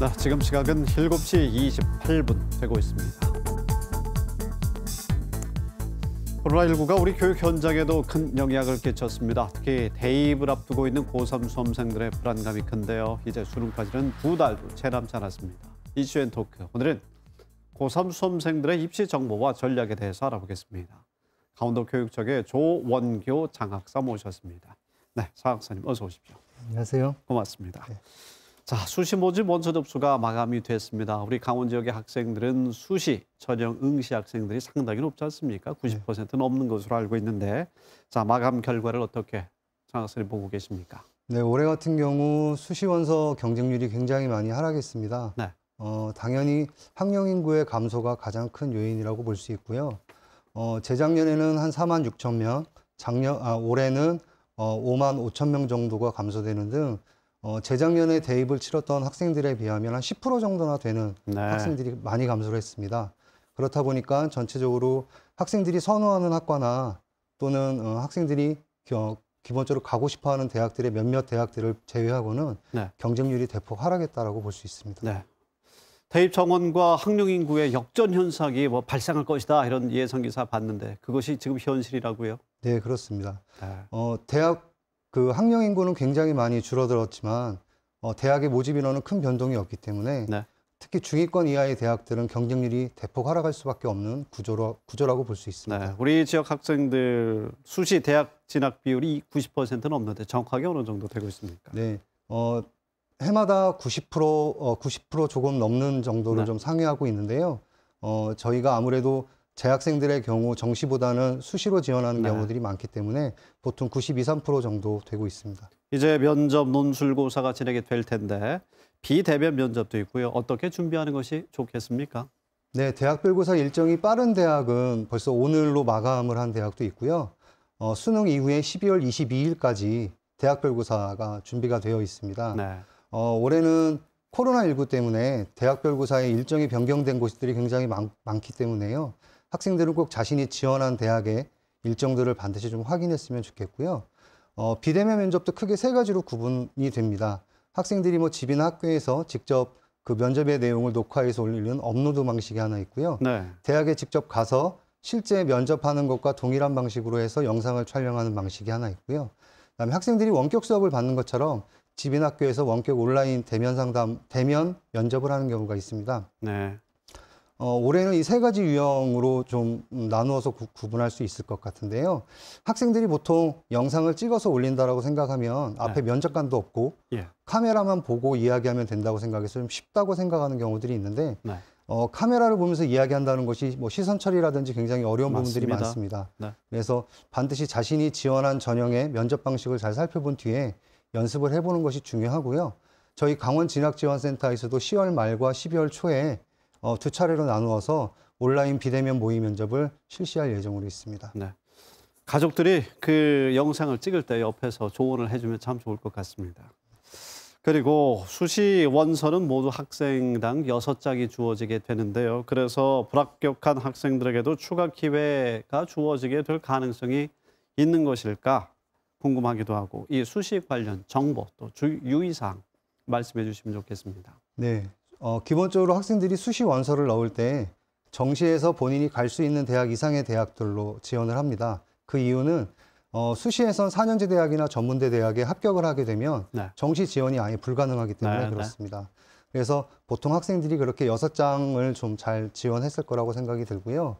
있습니다. 지금 시각은 7시 28분 되고 있습니다. 코로나19가 우리 교육 현장에도 큰 영향을 끼쳤습니다. 특히 대입을 앞두고 있는 고3 수험생들의 불안감이 큰데요. 이제 수능까지는 두 달도 채 남지 않았습니다. 이슈앤 토크, 오늘은 고3 수험생들의 입시 정보와 전략에 대해서 알아보겠습니다. 강원도 교육청의 조원교 장학사 모셨습니다. 네, 장학사님 어서 오십시오. 안녕하세요. 고맙습니다. 네. 자, 수시 모집 원서 접수가 마감이 됐습니다. 우리 강원 지역의 학생들은 수시, 전형 응시 학생들이 상당히 높지 않습니까? 90% 넘는 것으로 알고 있는데 자, 마감 결과를 어떻게 장학생이 보고 계십니까? 네, 올해 같은 경우 수시 원서 경쟁률이 굉장히 많이 하락했습니다. 네. 어, 당연히 학령 인구의 감소가 가장 큰 요인이라고 볼 수 있고요. 어, 재작년에는 한 4만 6천 명, 작년 아, 올해는 어, 5만 5천 명 정도가 감소되는 등 어, 재작년에 대입을 치렀던 학생들에 비하면 한 10% 정도나 되는 네. 학생들이 많이 감소를 했습니다. 그렇다 보니까 전체적으로 학생들이 선호하는 학과나 또는 어, 학생들이 겨, 기본적으로 가고 싶어하는 대학들의 몇몇 대학들을 제외하고는 네. 경쟁률이 대폭 하락했다라고 볼 수 있습니다. 네. 대입 정원과 학령 인구의 역전 현상이 뭐 발생할 것이다 이런 예상 기사 봤는데 그것이 지금 현실이라고요? 네 그렇습니다. 네. 어, 대학 그 학령 인구는 굉장히 많이 줄어들었지만 어, 대학의 모집 인원은 큰 변동이 없기 때문에 네. 특히 중위권 이하의 대학들은 경쟁률이 대폭 하락할 수밖에 없는 구조로, 구조라고 볼 수 있습니다. 네, 우리 지역 학생들 수시 대학 진학 비율이 90% 넘는데 정확하게 어느 정도 되고 있습니까? 네, 어, 해마다 90% 어, 90% 조금 넘는 정도를 네. 좀 상회하고 있는데요. 어, 저희가 아무래도 재학생들의 경우 정시보다는 수시로 지원하는 네. 경우들이 많기 때문에 보통 92, 3% 정도 되고 있습니다. 이제 면접 논술고사가 진행이 될 텐데 비대면 면접도 있고요. 어떻게 준비하는 것이 좋겠습니까? 네, 대학별고사 일정이 빠른 대학은 벌써 오늘로 마감을 한 대학도 있고요. 어, 수능 이후에 12월 22일까지 대학별고사가 준비가 되어 있습니다. 네. 어, 올해는 코로나19 때문에 대학별고사의 일정이 변경된 곳들이 굉장히 많, 많기 때문에요. 학생들은 꼭 자신이 지원한 대학의 일정들을 반드시 좀 확인했으면 좋겠고요. 어, 비대면 면접도 크게 세 가지로 구분이 됩니다. 학생들이 뭐 집이나 학교에서 직접 그 면접의 내용을 녹화해서 올리는 업로드 방식이 하나 있고요. 네. 대학에 직접 가서 실제 면접하는 것과 동일한 방식으로 해서 영상을 촬영하는 방식이 하나 있고요. 그다음에 학생들이 원격 수업을 받는 것처럼 집이나 학교에서 원격 온라인 대면 상담, 대면 면접을 하는 경우가 있습니다. 네. 어, 올해는 이 세 가지 유형으로 좀 나누어서 구, 구분할 수 있을 것 같은데요. 학생들이 보통 영상을 찍어서 올린다라고 생각하면 앞에 네. 면접관도 없고 예. 카메라만 보고 이야기하면 된다고 생각해서 좀 쉽다고 생각하는 경우들이 있는데 네. 어, 카메라를 보면서 이야기한다는 것이 뭐 시선 처리라든지 굉장히 어려운 맞습니다. 부분들이 많습니다. 네. 그래서 반드시 자신이 지원한 전형의 면접 방식을 잘 살펴본 뒤에 연습을 해보는 것이 중요하고요. 저희 강원 진학지원센터에서도 10월 말과 12월 초에 어, 두 차례로 나누어서 온라인 비대면 모의 면접을 실시할 예정으로 있습니다. 네. 가족들이 그 영상을 찍을 때 옆에서 조언을 해주면 참 좋을 것 같습니다. 그리고 수시 원서는 모두 학생당 6 장이 주어지게 되는데요. 그래서 불합격한 학생들에게도 추가 기회가 주어지게 될 가능성이 있는 것일까 궁금하기도 하고 이 수시 관련 정보 또 주의사항 말씀해 주시면 좋겠습니다. 네. 어, 기본적으로 학생들이 수시 원서를 넣을 때 정시에서 본인이 갈 수 있는 대학 이상의 대학들로 지원을 합니다. 그 이유는 어, 수시에선 4년제 대학이나 전문대 대학에 합격을 하게 되면 네. 정시 지원이 아예 불가능하기 때문에 네, 네. 그렇습니다. 네. 그래서 보통 학생들이 그렇게 여섯 장을 좀 잘 지원했을 거라고 생각이 들고요.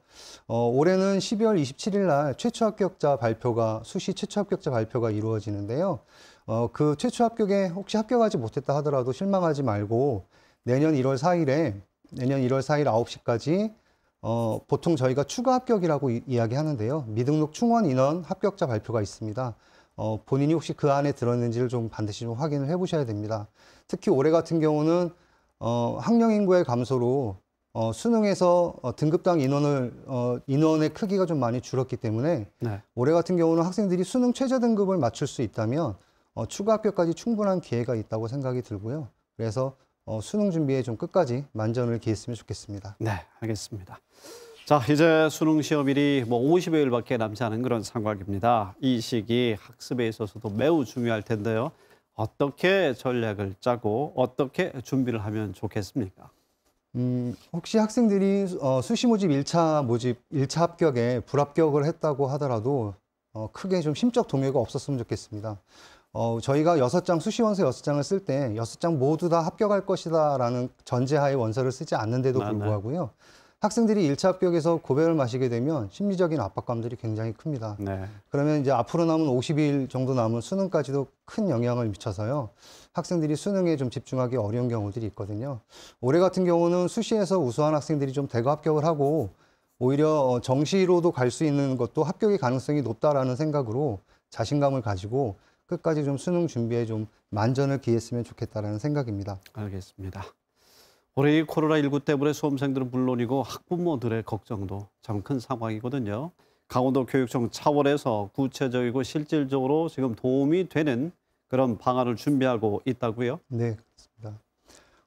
어, 올해는 12월 27일 날 최초 합격자 발표가 수시 최초 합격자 발표가 이루어지는데요. 어, 그 최초 합격에 혹시 합격하지 못했다 하더라도 실망하지 말고 내년 1월 4일에 내년 1월 4일 9시까지 어, 보통 저희가 추가 합격이라고 이, 야기하는데요 미등록 충원 인원 합격자 발표가 있습니다. 어, 본인이 혹시 그 안에 들었는지를 좀 반드시 좀 확인을 해보셔야 됩니다. 특히 올해 같은 경우는 어, 학령 인구의 감소로 어, 수능에서 어, 등급당 인원을 어, 인원의 크기가 좀 많이 줄었기 때문에 네. 올해 같은 경우는 학생들이 수능 최저 등급을 맞출 수 있다면 어, 추가 합격까지 충분한 기회가 있다고 생각이 들고요. 그래서 어, 수능 준비에 좀 끝까지 만전을 기했으면 좋겠습니다. 네, 알겠습니다. 자, 이제 수능 시험일이 뭐 50여일밖에 남지 않은 그런 상황입니다. 이 시기 학습에 있어서도 매우 중요할 텐데요. 어떻게 전략을 짜고 어떻게 준비를 하면 좋겠습니까? 음, 혹시 학생들이 어, 수시 모집 1차 모집 1차 합격에 불합격을 했다고 하더라도 어, 크게 좀 심적 동요가 없었으면 좋겠습니다. 어, 저희가 여섯 장 수시 원서 여섯 장을 쓸 때 여섯 장 모두 다 합격할 것이다라는 전제하에 원서를 쓰지 않는데도 아, 네. 불구하고요. 네. 학생들이 일차 합격에서 고배를 마시게 되면 심리적인 압박감들이 굉장히 큽니다. 네. 그러면 이제 앞으로 남은 50일 정도 남은 수능까지도 큰 영향을 미쳐서요. 학생들이 수능에 좀 집중하기 어려운 경우들이 있거든요. 올해 같은 경우는 수시에서 우수한 학생들이 좀 대거 합격을 하고 오히려 어, 정시로도 갈 수 있는 것도 합격의 가능성이 높다라는 생각으로 자신감을 가지고 끝까지 좀 수능 준비에 좀 만전을 기했으면 좋겠다라는 생각입니다. 알겠습니다. 올해 이 코로나19 때문에 수험생들은 물론이고 학부모들의 걱정도 참 큰 상황이거든요. 강원도 교육청 차원에서 구체적이고 실질적으로 지금 도움이 되는 그런 방안을 준비하고 있다고요? 네, 그렇습니다.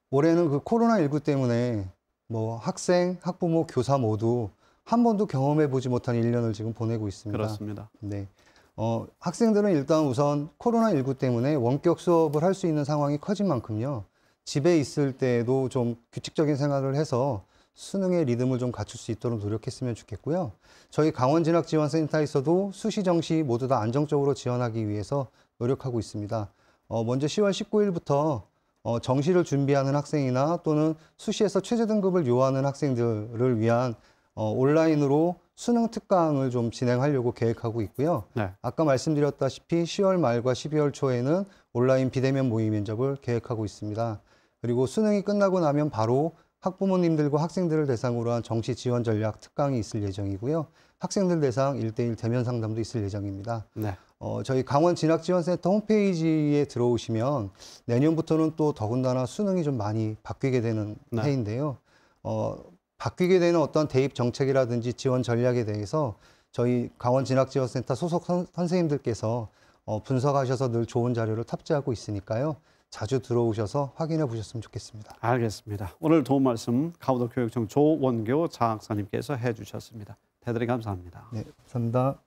올해는 그 코로나19 때문에 뭐 학생, 학부모, 교사 모두 한 번도 경험해 보지 못한 1년을 지금 보내고 있습니다. 그렇습니다. 네. 어, 학생들은 일단 우선 코로나19 때문에 원격 수업을 할 수 있는 상황이 커진 만큼요. 집에 있을 때도 좀 규칙적인 생활을 해서 수능의 리듬을 좀 갖출 수 있도록 노력했으면 좋겠고요. 저희 강원진학지원센터에서도 수시 정시 모두 다 안정적으로 지원하기 위해서 노력하고 있습니다. 어, 먼저 10월 19일부터 어, 정시를 준비하는 학생이나 또는 수시에서 최저 등급을 요하는 학생들을 위한 어, 온라인으로 수능 특강을 좀 진행하려고 계획하고 있고요. 네. 아까 말씀드렸다시피 10월 말과 12월 초에는 온라인 비대면 모의 면접을 계획하고 있습니다. 그리고 수능이 끝나고 나면 바로 학부모님들과 학생들을 대상으로 한 정시 지원 전략 특강이 있을 예정이고요. 학생들 대상 일대일 대면 상담도 있을 예정입니다. 네. 어, 저희 강원 진학지원센터 홈페이지에 들어오시면 내년부터는 또 더군다나 수능이 좀 많이 바뀌게 되는 네. 해인데요. 어, 바뀌게 되는 어떤 대입 정책이라든지 지원 전략에 대해서 저희 강원진학지원센터 소속 선, 생님들께서 어, 분석하셔서 늘 좋은 자료를 탑재하고 있으니까요. 자주 들어오셔서 확인해 보셨으면 좋겠습니다. 알겠습니다. 오늘 도움 말씀 강원도 교육청 조원교 장학사님께서 해주셨습니다. 대단히 감사합니다. 네, 감사합니다.